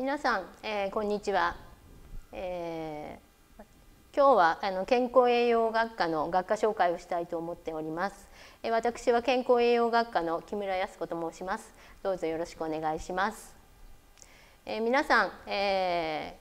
皆さん、えー、こんにちは、えー、今日はあの健康栄養学科の学科紹介をしたいと思っております、えー、私は健康栄養学科の木村康子と申しますどうぞよろしくお願いします、え皆さん、え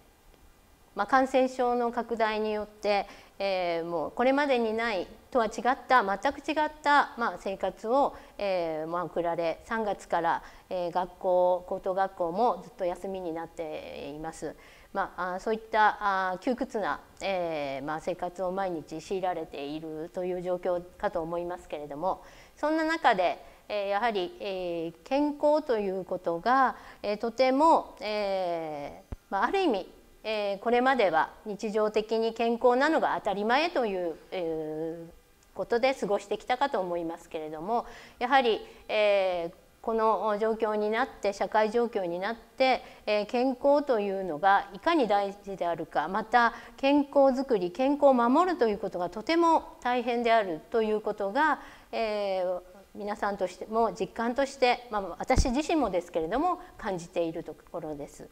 まあ、感染症の拡大によって、えー、もうこれまでにないとは違った全く違った、まあ、生活を、えーまあ、送られ3月から、えー、学校高等学校もずっと休みになっています。まあ、そういったあ窮屈な、えーまあ、生活を毎日強いられているという状況かと思いますけれどもそんな中で、えー、やはり、えー、健康ということが、えー、とても、えーまあ、ある意味えー、これまでは日常的に健康なのが当たり前という、えー、ことで過ごしてきたかと思いますけれどもやはり、えー、この状況になって社会状況になって、えー、健康というのがいかに大事であるかまた健康づくり健康を守るということがとても大変であるということが、えー、皆さんとしても実感として、まあ、私自身もですけれども感じているところです。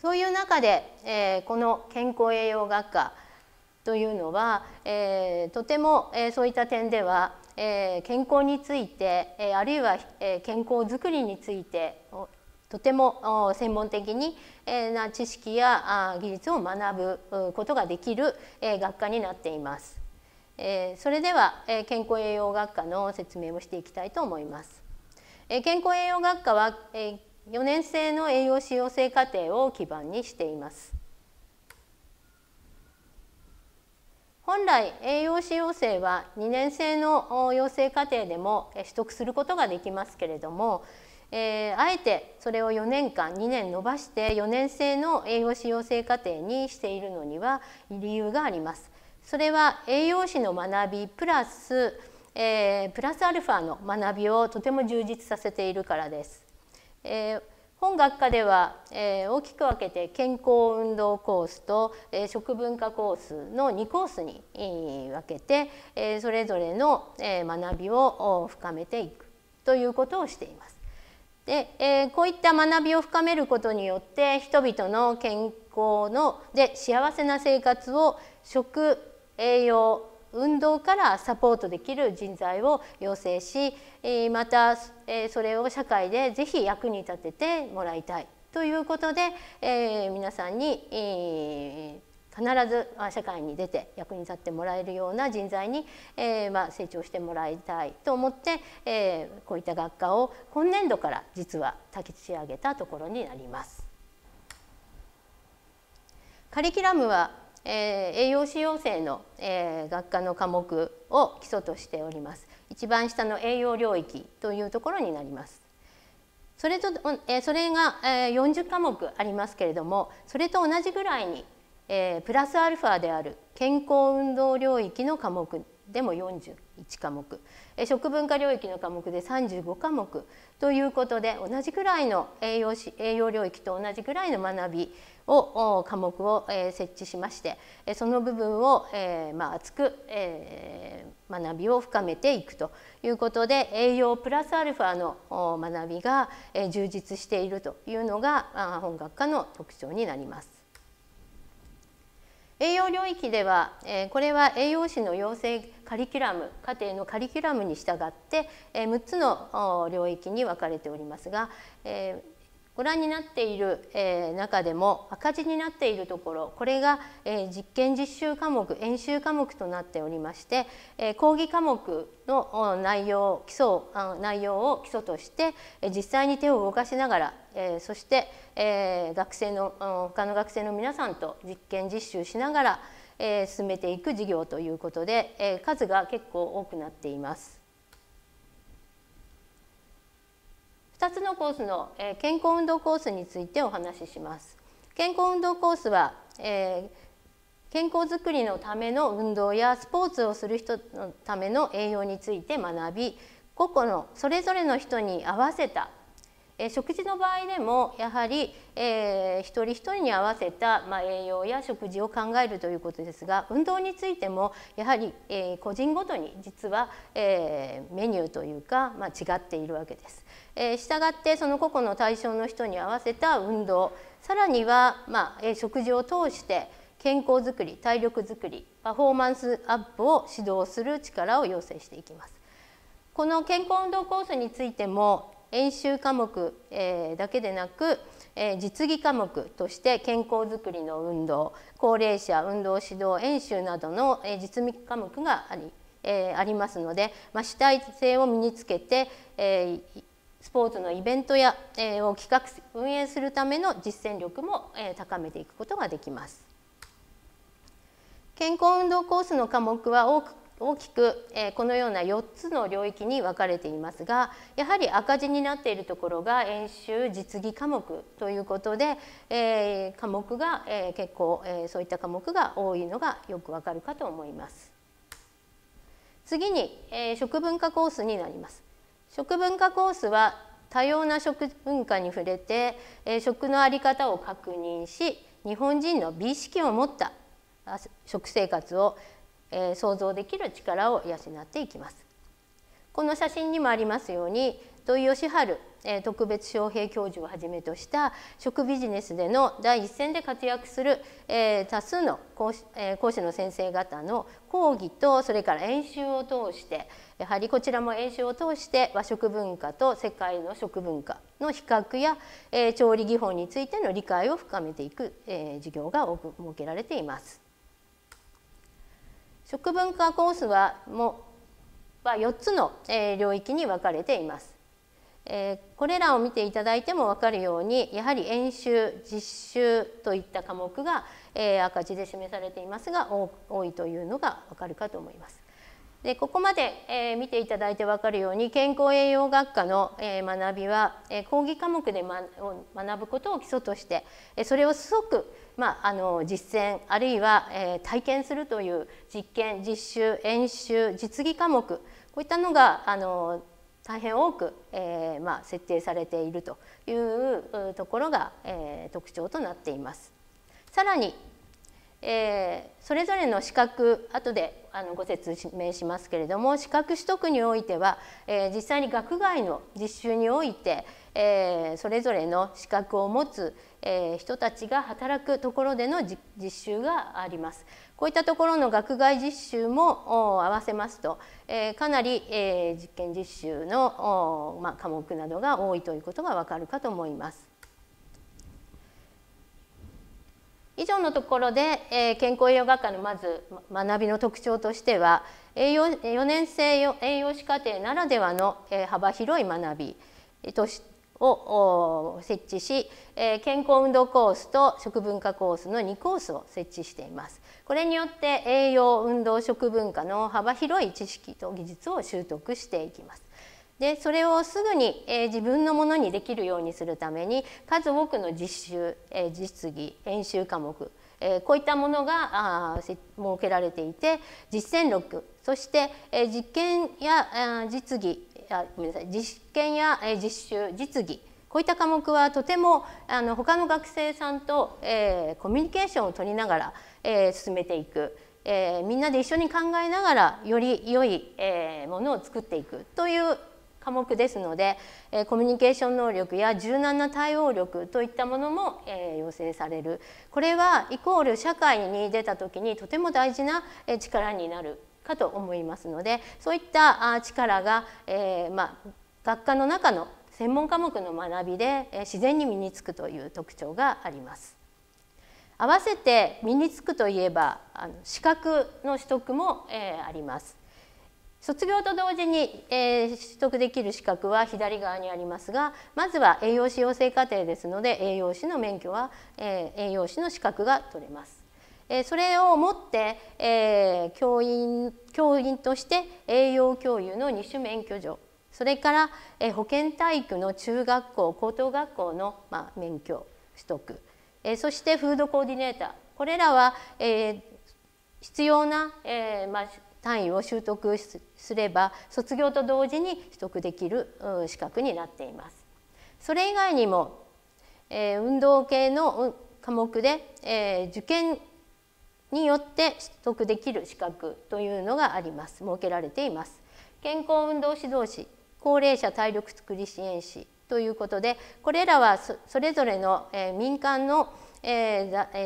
そういう中で、えー、この健康栄養学科というのは、えー、とても、えー、そういった点では、えー、健康について、えー、あるいは、えー、健康づくりについてとても専門的に、えー、な知識や技術を学ぶことができる、えー、学科になっています。えー、それでは、えー、健康栄養学科の説明をしていきたいと思います。えー、健康栄養学科は、えー4年生の栄養士養成課程を基盤にしています。本来栄養士養成は2年生の養成課程でも取得することができますけれども、えー、あえてそれを4年間2年伸ばして4年生の栄養士養成課程にしているのには理由があります。それは栄養士の学びプラス、えー、プラスアルファの学びをとても充実させているからです。えー、本学科では、えー、大きく分けて健康運動コースと、えー、食文化コースの2コースに分けて、えー、それぞれの、えー、学びを深めていくということをしています。で、えー、こういった学びを深めることによって人々の健康ので幸せな生活を食栄養運動からサポートできる人材を養成しまたそれを社会でぜひ役に立ててもらいたいということで、え皆さんに、え必ず社会に出て役に立ってもらえるような人材に、えまあ、成長してもらいたいと思って、えこういった学科を今年度から実は立ち上げたところになります。カリキュラムはえー、栄養士養成の、えー、学科の科目を基礎としております一番下の栄養領域というところになりますそれと、えー、それが、えー、40科目ありますけれどもそれと同じぐらいに、えー、プラスアルファである健康運動領域の科目でも41科目食文化領域の科目で35科目ということで同じくらいの栄養栄養領域と同じくらいの学びを科目を設置しましてその部分を、まあ、厚く、えー、学びを深めていくということで栄養プラスアルファの学びが充実しているというのが本学科の特徴になります。栄養領域ではこれは栄養士の養成カリキュラム家庭のカリキュラムに従って6つの領域に分かれておりますがご覧になっている、え中でも赤字になっているところこれが、え実験実習科目演習科目となっておりまして、え講義科目の内容基礎内容を基礎として実際に手を動かしながら、えそして、え学生の他の学生の皆さんと実験実習しながら、え進めていく授業ということで、え数が結構多くなっています。2つのコースの、え健康運動コースについてお話しします。健康運動コースは、え健康づくりのための運動やスポーツをする人のための栄養について学び個々のそれぞれの人に合わせた、え食事の場合でもやはり、えー、一人一人に合わせた、まあ、栄養や食事を考えるということですが運動についてもやはり、え個人ごとに実は、えメニューというか、まあ、違っているわけです。えた従ってその個々の対象の人に合わせた運動さらには、まあえ食事を通して健康づくり体力づくりパフォーマンスアップを指導する力を要請していきます。この健康運動コースについても演習科目、えだけでなく、え実技科目として健康づくりの運動高齢者運動指導演習などの、え実技科目があり,、えありますので、まあ、主体性を身につけて、えスポーツのイベントや、えー、を企画運営するための実践力も、えー、高めていくことができます健康運動コースの科目は多く大きく、えー、このような4つの領域に分かれていますがやはり赤字になっているところが演習実技科目ということで、えー、科目が、えー、結構、えー、そういった科目が多いのがよくわかるかと思います。次に、えー、食文化コースになります。食文化コースは多様な食文化に触れて、え食の在り方を確認し日本人の美意識を持った食生活を、え想像できる力を養っていきます。この写真にもありますように土井義治特別招聘教授をはじめとした食ビジネスでの第一線で活躍する多数の講師の先生方の講義とそれから演習を通してやはりこちらも演習を通して和食文化と世界の食文化の比較や調理技法についての理解を深めていく授業が多く設けられています。食文化コースはもは4つの領域に分かれています。えこれらを見ていただいても分かるようにやはり演習実習といった科目が、え赤字で示されていますが多いというのが分かるかと思います。でここまで、え見ていただいて分かるように健康栄養学科の、え学びは、え講義科目で、ま、学ぶことを基礎として、えそれを即、まあ、あの実践あるいは、え体験するという実験実習演習実技科目こういったのがあの大変多く、えーまあ、設定されているというところが、えー、特徴となっています。さらに、えー、それぞれの資格後であのご説明しますけれども資格取得においては、えー、実際に学外の実習において、えー、それぞれの資格を持つ、えー、人たちが働くところでの実習があります。こういったところの学外実習も合わせますと、えー、かなり、えー、実験実習の、まあ、科目などが多いということがわかるかと思います。以上のところで、えー、健康栄養学科のまず学びの特徴としては栄養4年生栄養士課程ならではの、えー、幅広い学びとしてを設置し、え健康運動コースと食文化コースの2コースを設置しています。これによって栄養運動食文化の幅広い知識と技術を習得していきます。でそれをすぐに、えー、自分のものにできるようにするために数多くの実習、えー、実技演習科目、えー、こういったものがあ設けられていて実践録そして、えー、実験やあ実技あごめんなさい実験や、え実習実技こういった科目はとてもあの他の学生さんと、えー、コミュニケーションを取りながら、えー、進めていく、えー、みんなで一緒に考えながらより良い、えー、ものを作っていくという科目ですので、えー、コミュニケーション能力や柔軟な対応力といったものも、えー、要請されるこれはイコール社会に出た時にとても大事な力になるかと思いますのでそういった力が、えー、まあ、学科の中の専門科目の学びでえ自然に身につくという特徴があります。合わせて身につくといえばあの資格の取得も、えー、あります。卒業と同時に、えー、取得できる資格は左側にありますがまずは栄養士養成課程ですので栄養士の免許は、えー、栄養士の資格が取れます。えそれをもって、え教員教員として栄養教諭の2種免許状それから、え保健体育の中学校高等学校の、まあ、免許取得、えそしてフードコーディネーターこれらは、え必要な、えまあ、単位を習得すれば卒業と同時に取得できる資格になっています。それ以外にも、え運動系の科目で、え受験によって取得できる資格というのがあります設けられています健康運動指導士高齢者体力づくり支援士ということでこれらはそれぞれの民間の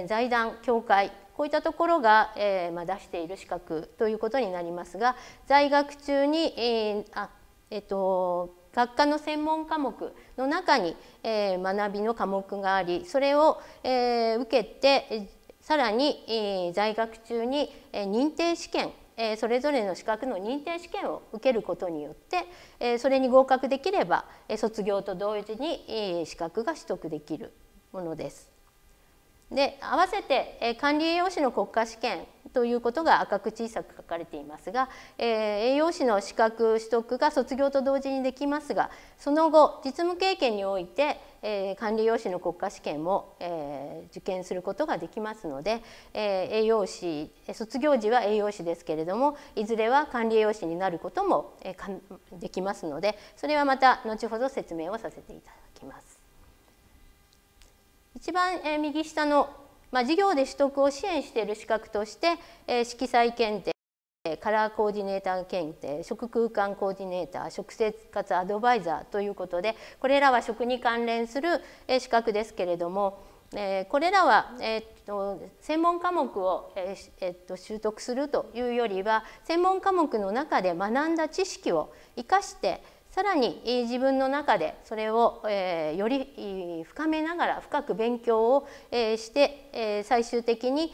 財団協会こういったところが出している資格ということになりますが在学中にあ、えっと、学科の専門科目の中に学びの科目がありそれを受けてさらに、えー、在学中に、えー、認定試験、えー、それぞれの資格の認定試験を受けることによって、えー、それに合格できれば、えー、卒業と同時に、えー、資格が取得できるものです。で合わせて、えー、管理栄養士の国家試験ということが赤く小さく書かれていますが、えー、栄養士の資格取得が卒業と同時にできますがその後実務経験においてえー、管理用紙の国家試験も、えー、受験することができますので、えー、栄養士卒業時は栄養士ですけれどもいずれは管理栄養士になることも、えー、できますのでそれはまた後ほど説明をさせていただきます。一番、えー、右下のまあ、授業で取得を支援している資格として、えー、色彩検定カラーコーディネーター検定食空間コーディネーター食生活アドバイザーということでこれらは食に関連する資格ですけれどもこれらは、えっと、専門科目を、えっと、習得するというよりは専門科目の中で学んだ知識を生かしてさらに自分の中でそれをより深めながら深く勉強をして最終的に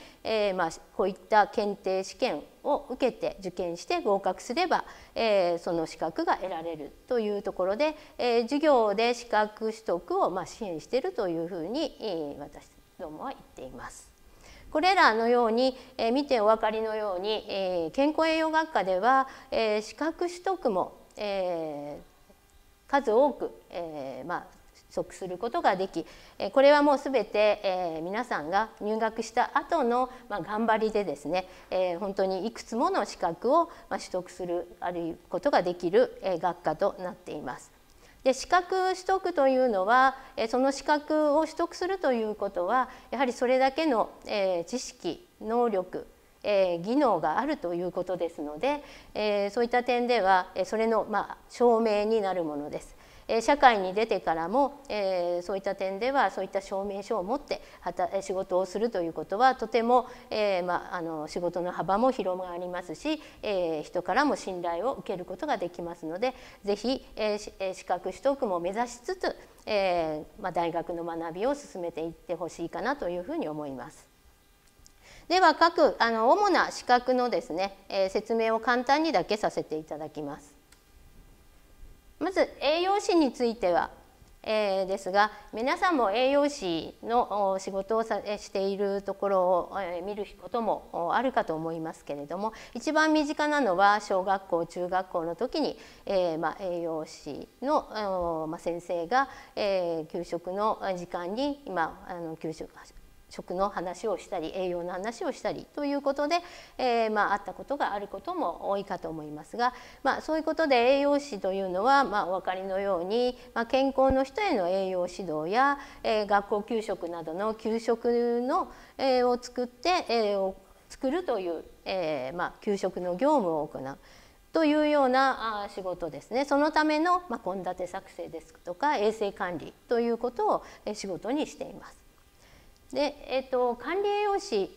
こういった検定試験を受けて受験して合格すれば、えー、その資格が得られるというところで、えー、授業で資格取得をまあ支援しているというふうに、えー、私どもは言っています。これらのように、えー、見てお分かりのように、えー、健康栄養学科では、えー、資格取得も、えー、数多く、えーまあ、即することができこれはもうすべて、え皆さんが入学した後のま頑張りでですね、え本当にいくつもの資格をま取得するあるいはことができる、え学科となっています。で資格取得というのはその資格を取得するということはやはりそれだけの知識能力技能があるということですのでそういった点ではそれの証明になるものです。え社会に出てからも、えそういった点ではそういった証明書を持って仕事をするということはとても、えまあ、あの仕事の幅も広がりますし、え人からも信頼を受けることができますので是非、え資格取得も目指しつつ、えまあ、大学の学びを進めていってほしいかなというふうに思います。では各あの主な資格のですね、え説明を簡単にだけさせていただきます。まず栄養士については、えー、ですが皆さんも栄養士の仕事をさしているところを見ることもあるかと思いますけれども一番身近なのは小学校中学校の時に、えーまあ、栄養士の、まあ、先生が、えー、給食の時間に今あの給食食の話をしたり栄養の話をしたりということで、えー、まあ、あったことがあることも多いかと思いますが、まあ、そういうことで栄養士というのは、まあ、お分かりのように、ま健康の人への栄養指導や、えー、学校給食などの給食の、えー、を作って、えを作るという、えま給食の業務を行う。というような仕事ですねそのための献立、まあ、作成ですとか衛生管理ということを仕事にしています。で、えっと、管理栄養士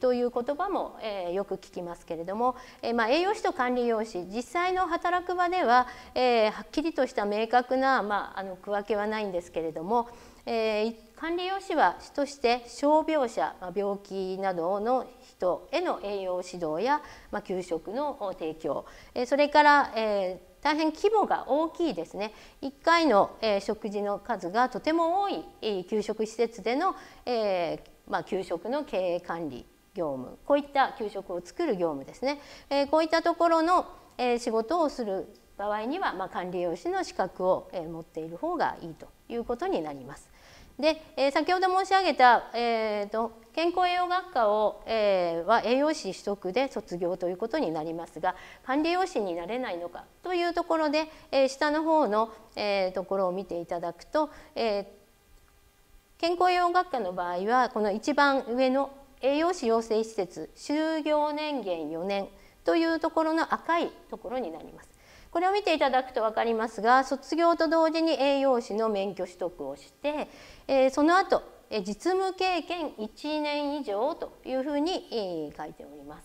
という言葉も、えー、よく聞きますけれども、えー、まあ、栄養士と管理栄養士実際の働く場では、えー、はっきりとした明確な、まあ、あの区分けはないんですけれども、え管理栄養士は主として傷病者、まあ、病気などの人への栄養指導や、まあ、給食の提供、えそれから、えー大変規模が大きいですね1回の、え食事の数がとても多い、給食施設での、えま給食の経営管理業務こういった給食を作る業務ですね、えこういったところの、え仕事をする場合には、ま管理栄養士の資格を、え持っている方がいいということになります。で、えー、先ほど申し上げた、えーと、健康栄養学科を、えー、は栄養士取得で卒業ということになりますが管理栄養士になれないのかというところで、えー、下の方の、えー、ところを見ていただくと、えー、健康栄養学科の場合はこの一番上の栄養士養成施設就業年限4年というところの赤いところになります。これを見ていただくと分かりますが卒業と同時に栄養士の免許取得をして、えー、その後実務経験1年以上というふうに書いております。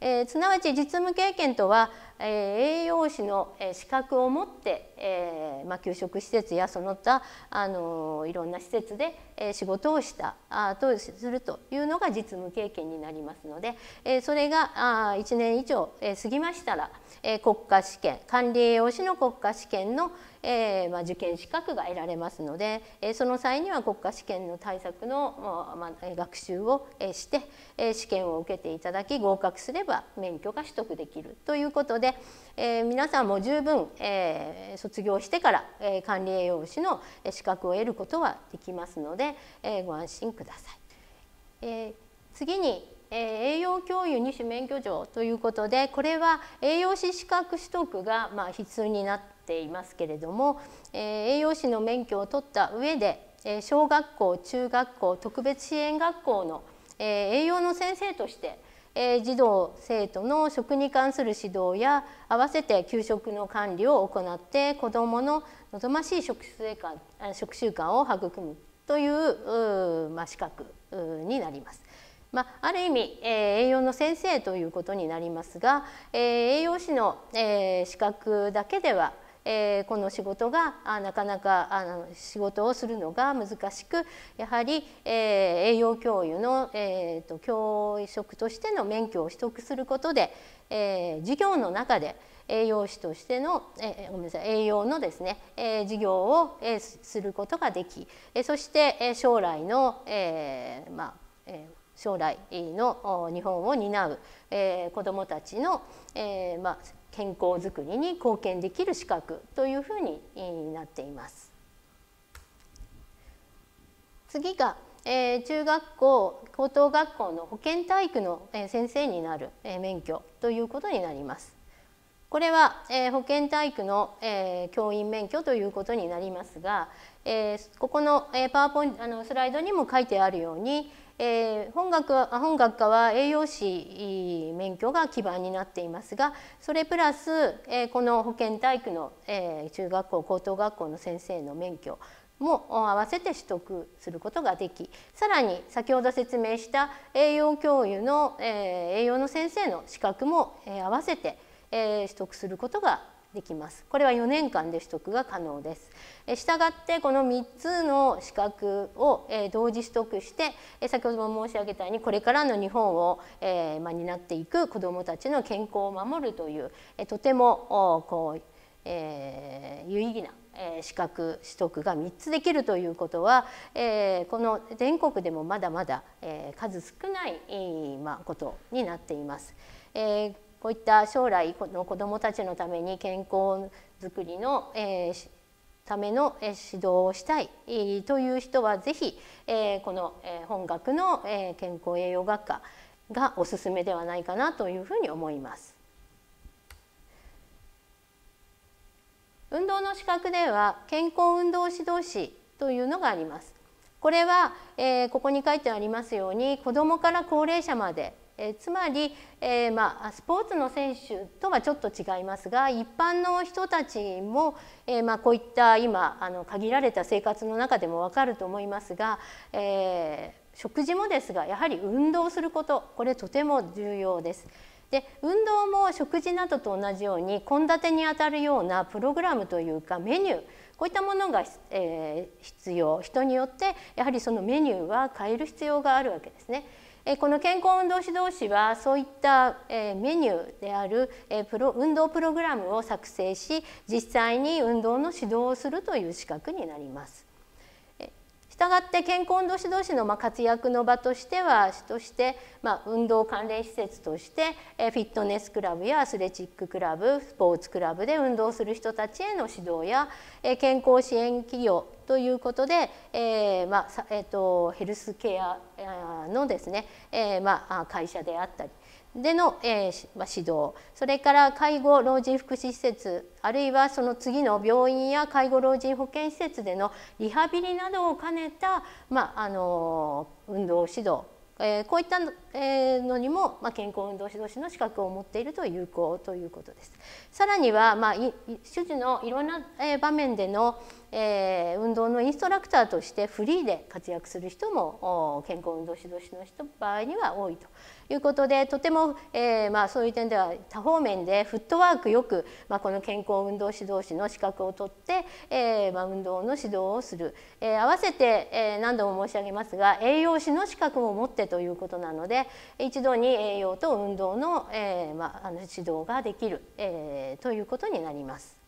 えー、すなわち実務経験とは栄養士の資格を持って、えーまあ、給食施設やその他あのいろんな施設で仕事をしたとするというのが実務経験になりますので、えそれがあ1年以上、え過ぎましたら、え国家試験管理栄養士の国家試験の、えまあ、受験資格が得られますので、えその際には国家試験の対策の、まあ、学習をして、え試験を受けていただき合格すれば免許が取得できるということでで、えー、皆さんも十分、えー、卒業してから、えー、管理栄養士の資格を得ることはできますので、えー、ご安心ください。えー、次に栄養教諭二種免許状ということでこれは栄養士資格取得がまあ必須になっていますけれども栄養士の免許を取った上で小学校中学校特別支援学校の栄養の先生としてえ児童生徒の食に関する指導や併せて給食の管理を行って子どもの望ましい食習慣食習慣を育むというまあ、資格になります。まあ、ある意味、えー、栄養の先生ということになりますが、えー、栄養士の、えー、資格だけでは、えー、この仕事がなかなかあの仕事をするのが難しくやはり、えー、栄養教諭の、えーと、教職としての免許を取得することで、えー、授業の中で栄養士としての、えー、ごめんなさい栄養のですね、えー、授業を、えー、することができ、えー、そして、将来の、えー、まあ、えー将来の日本を担う、えー、子どもたちの、えーまあ、健康づくりに貢献できる資格というふうになっています。次が、えー、中学校高等学校の保健体育の先生になる免許ということになります。これは、えー、保健体育の、えー、教員免許ということになりますが、えー、ここの、えー、パワーポイントあのスライドにも書いてあるように、えー、本学は本学科は栄養士免許が基盤になっていますがそれプラス、えー、この保健体育の、えー、中学校高等学校の先生の免許も合わせて取得することができさらに先ほど説明した栄養教諭の、えー、栄養の先生の資格も、えー、合わせて、えー、取得することができます。これは4年間で取得が可能です。したがってこの3つの資格を同時取得して先ほども申し上げたようにこれからの日本を担っていく子どもたちの健康を守るというとてもこう、えー、有意義な資格取得が3つできるということは、えー、この全国でもまだまだ、えー、数少ない、まことになっています。えーこういった将来の子どもたちのために健康づくりの、えー、ための指導をしたいという人は是非、えー、この本学の健康栄養学科がおすすめではないかなというふうに思います。運動の資格では健康運動指導士というのがあります。これは、えー、ここに書いてありますように子どもから高齢者までえつまり、えー、まあ、スポーツの選手とはちょっと違いますが一般の人たちも、えー、まあ、こういった今あの限られた生活の中でも分かると思いますが、えー、食事もですがやはり運動することこれとても重要です。で運動も食事などと同じように献立にあたるようなプログラムというかメニューこういったものが、え必要人によってやはりそのメニューは変える必要があるわけですね。この健康運動指導士はそういったメニューであるプロ運動プログラムを作成し実際に運動の指導をするという資格になります。したがって健康運動同士のま活躍の場としては市としてま運動関連施設としてフィットネスクラブやアスレチッククラブスポーツクラブで運動する人たちへの指導や健康支援企業ということで、えー、まあえーと、とヘルスケアのですね、えー、まあ、会社であったりでの、えー、指導それから介護老人福祉施設あるいはその次の病院や介護老人保健施設でのリハビリなどを兼ねた、まあ、あの運動指導、えー、こういったのにも、まあ、健康運動指導士の資格を持っていると有効ということです。さらには、まあ、手術のいろんな場面での、えー、運動のインストラクターとしてフリーで活躍する人も健康運動指導士の人場合には多いということでとても、えーまあ、そういう点では多方面でフットワークよく、まあ、この健康運動指導士の資格を取って、えーまあ、運動の指導をする、えー、合わせて、えー、何度も申し上げますが栄養士の資格も持ってということなので一度に栄養と運動の,、えーまあ、あの指導ができる、えー、ということになります。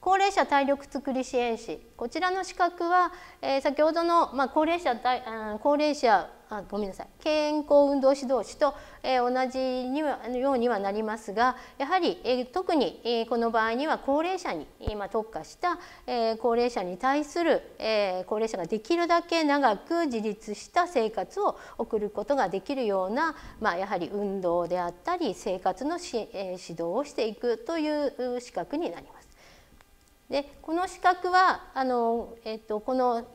高齢者体力づくり支援士こちらの資格は、えー、先ほどの、まあ、高齢者体高齢者あごめんなさい健康運動指導士と、えー、同じにはようにはなりますがやはり、えー、特に、えー、この場合には高齢者に今特化した、えー、高齢者に対する、えー、高齢者ができるだけ長く自立した生活を送ることができるような、まあ、やはり運動であったり生活のえー、指導をしていくという資格になります。でこの資格はあの、えっと、この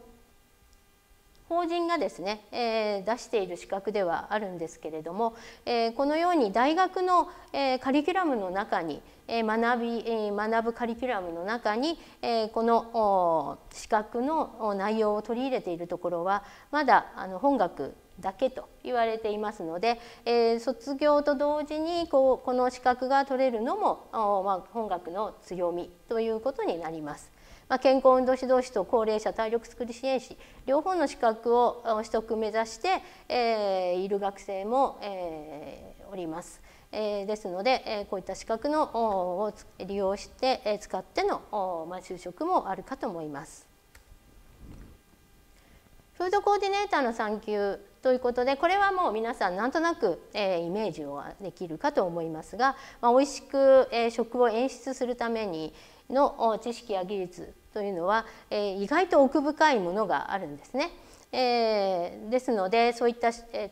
法人がですね、えー、出している資格ではあるんですけれども、えー、このように大学の、えー、カリキュラムの中に、え学び、え学ぶカリキュラムの中に、えこの資格の内容を取り入れているところはまだあの本学だけと言われていますので、えー、卒業と同時にこうこの資格が取れるのも、まあ、本学の強みということになります。まあ、健康運動指導士と高齢者体力作り支援士両方の資格を取得目指して、えー、いる学生も、えー、おります。えー、ですので、えー、こういった資格のを利用して、えー、使っての、まあ、就職もあるかと思います。フードコーディネーターの産休ということでこれはもう皆さんなんとなく、えー、イメージはできるかと思いますが、まあ、美味しく、えー、食を演出するためにの知識や技術というのは、えー、意外と奥深いものがあるんですね。えー、ですのでそういった、えー、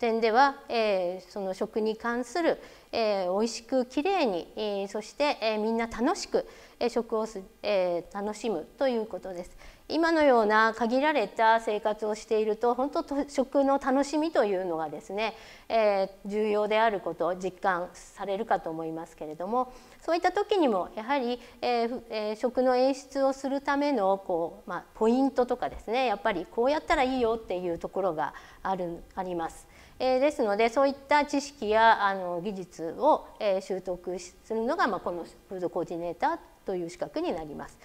点では、えー、その食に関する、えー、美味しくきれいに、えー、そして、えー、みんな楽しく、えー、食をす、えー、楽しむということです。今のような限られた生活をしていると本当食の楽しみというのがですね、えー、重要であることを実感されるかと思いますけれどもそういった時にもやはり、えーえー、食の演出をするためのこう、まあ、ポイントとかですねやっぱりこうやったらいいよっていうところがあるあります。えー、ですのでそういった知識やあの技術を、えー、習得するのが、まあ、このフードコーディネーターという資格になります。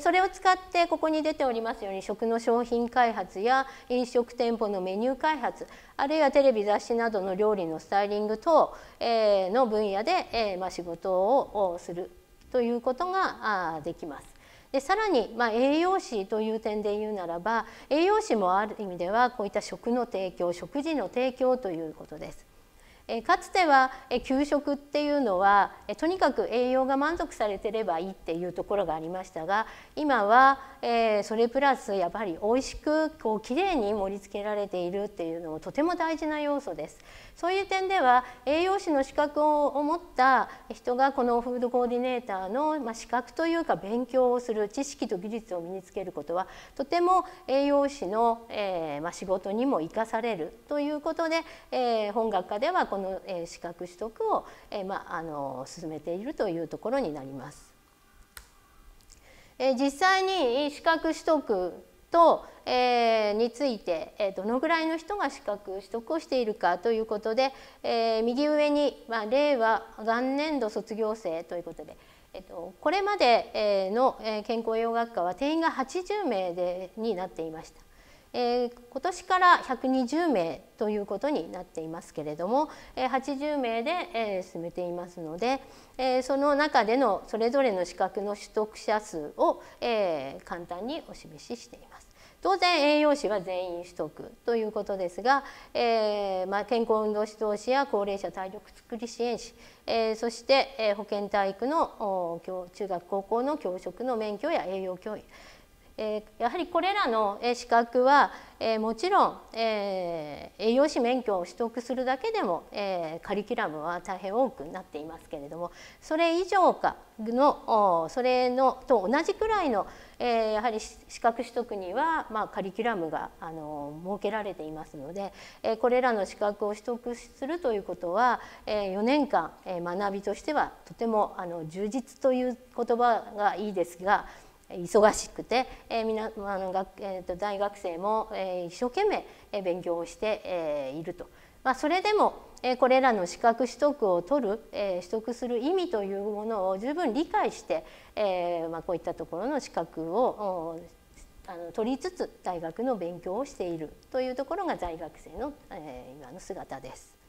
それを使ってここに出ておりますように食の商品開発や飲食店舗のメニュー開発あるいはテレビ雑誌などの料理のスタイリング等の分野で仕事をするということができます。でさらに、まあ、栄養士という点で言うならば栄養士もある意味ではこういった食の提供食事の提供ということです。えかつては、え給食っていうのは、えとにかく栄養が満足されてればいいっていうところがありましたが今は、えそれプラスやっぱり美味しくこう綺麗に盛り付けられているっていうのもとても大事な要素です。そういう点では栄養士の資格を持った人がこのフードコーディネーターの、ま資格というか勉強をする知識と技術を身につけることはとても栄養士の、えま仕事にも生かされるということで、え本学科ではこのの、え資格取得を、えー、まあ、あの進めているというところになります。えー、実際に資格取得と、えー、について、えー、どのぐらいの人が資格取得をしているかということで、えー、右上に、まあ、令和元年度卒業生ということで、えっと、これまでの健康栄養学科は定員が80名でになっていました。えー、今年から120名ということになっていますけれども、えー、80名で、えー、進めていますので、えー、その中でのそれぞれの資格の取得者数を、えー、簡単にお示ししています。当然栄養士は全員取得ということですが、えーまあ、健康運動指導士や高齢者体力づくり支援士、えー、そして、えー、保健体育の中学高校の教職の免許や栄養教員えやはりこれらの資格は、えもちろん、え栄養士免許を取得するだけでも、えカリキュラムは大変多くなっていますけれどもそれ以上かのそれのと同じくらいの、えやはり資格取得には、まカリキュラムがあの設けられていますので、えこれらの資格を取得するということは、え4年間、え学びとしてはとてもあの充実という言葉がいいですが。忙しくて、えー皆あの学えー、と大学生も、えー、一生懸命え勉強をして、えー、いると。まあ、それでもえこれらの資格取得を取るえ取得する意味というものを十分理解して、えーまあ、こういったところの資格をあの取りつつ大学の勉強をしているというところが在学生の、えー、今の姿です。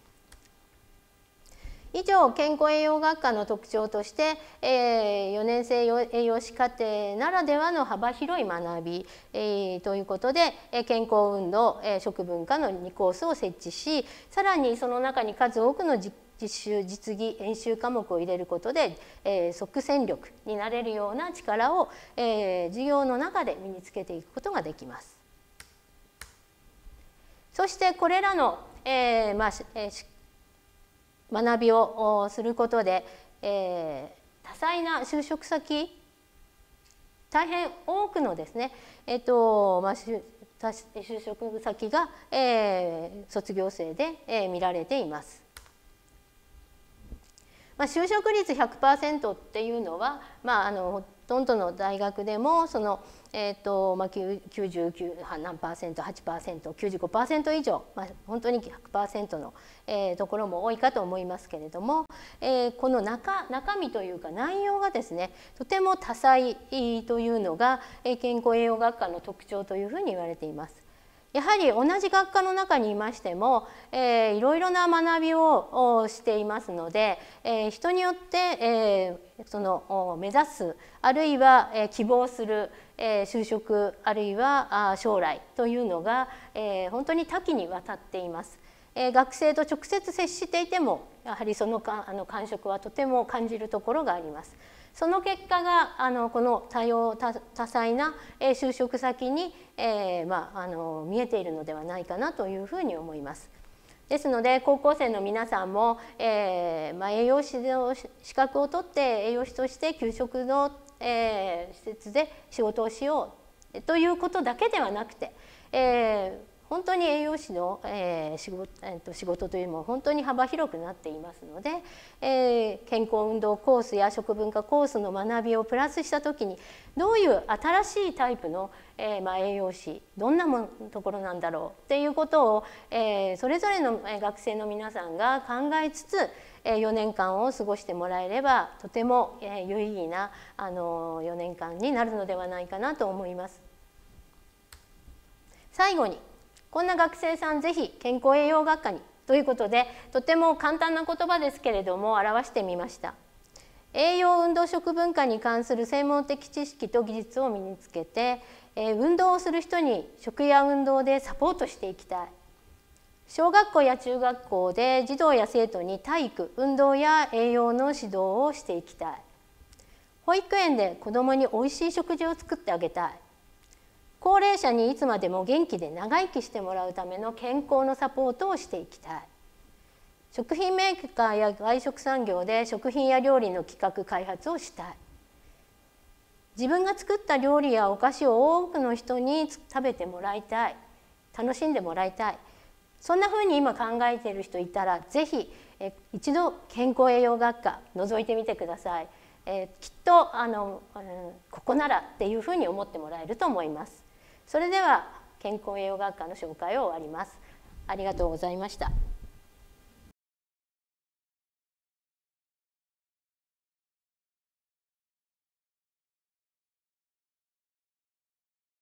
以上健康栄養学科の特徴として、えー、4年生栄養士課程ならではの幅広い学び、えー、ということで、え健康運動、え食文化の2コースを設置しさらにその中に数多くの実実習実技演習科目を入れることで、えー、即戦力になれるような力を、えー、授業の中で身につけていくことができます。そしてこれらの、えーまあ、学びをすることで、えー、多彩な就職先大変多くのですね、えーとまあ、就職先が、えー、卒業生で、えー、見られています。まあ、就職率100%っていうのは、まあ、あのほとんどの大学でもその、えーとまあ、99何パーセント8パーセント95%以上、まあ、本当に100%の、えー、ところも多いかと思いますけれども、えー、この中中身というか内容がですねとても多彩というのが、健康栄養学科の特徴というふうに言われています。やはり同じ学科の中にいましても、えー、いろいろな学びをしていますので、えー、人によって、えー、その目指すあるいは、えー、希望するえ就職あるいは将来というのが、え本当に多岐にわたっています。え学生と直接接していてもやはりそのかあの感触はとても感じるところがあります。その結果があのこの多様多彩な就職先に、えまあ、の見えているのではないかなというふうに思います。ですので高校生の皆さんも、えーまあ、栄養士の資格を取って栄養士として給食の、えー、施設で仕事をしようということだけではなくて、えー、本当に栄養士の、えー、仕事えー、と仕事というのも本当に幅広くなっていますので、えー、健康運動コースや食文化コースの学びをプラスした時にどういう新しいタイプの、えーまあ、栄養士どんなもところなんだろうっていうことを、えー、それぞれの学生の皆さんが考えつつ4年間を過ごしてもらえればとても有意義なあの4年間になるのではないかなと思います。最後にこんな学生さんぜひ健康栄養学科にということでとても簡単な言葉ですけれども表してみました栄養運動食文化に関する専門的知識と技術を身につけて、え運動をする人に食や運動でサポートしていきたい小学校や中学校で児童や生徒に体育運動や栄養の指導をしていきたい保育園で子どもにおいしい食事を作ってあげたい高齢者にいつまでも元気で長生きしてもらうための健康のサポートをしていきたい食品メーカーや外食産業で食品や料理の企画開発をしたい自分が作った料理やお菓子を多くの人に食べてもらいたい楽しんでもらいたいそんなふうに今考えている人いたら是非一度健康栄養学科覗いてみてください。えー、きっとあの、うん、ここならっていうふうに思ってもらえると思います。それでは健康栄養学科の紹介を終わります。ありがとうございました。